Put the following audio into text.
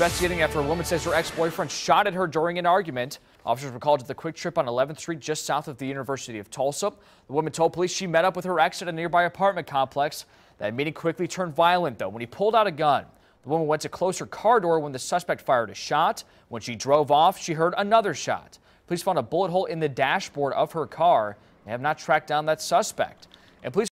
Investigating after a woman says her ex-boyfriend shot at her during an argument. Officers were called to the quick trip on 11th Street just south of the University of Tulsa. The woman told police she met up with her ex at a nearby apartment complex. That meeting quickly turned violent, though, when he pulled out a gun. The woman went to close her car door when the suspect fired a shot. When she drove off, she heard another shot. Police found a bullet hole in the dashboard of her car. They have not tracked down that suspect. And police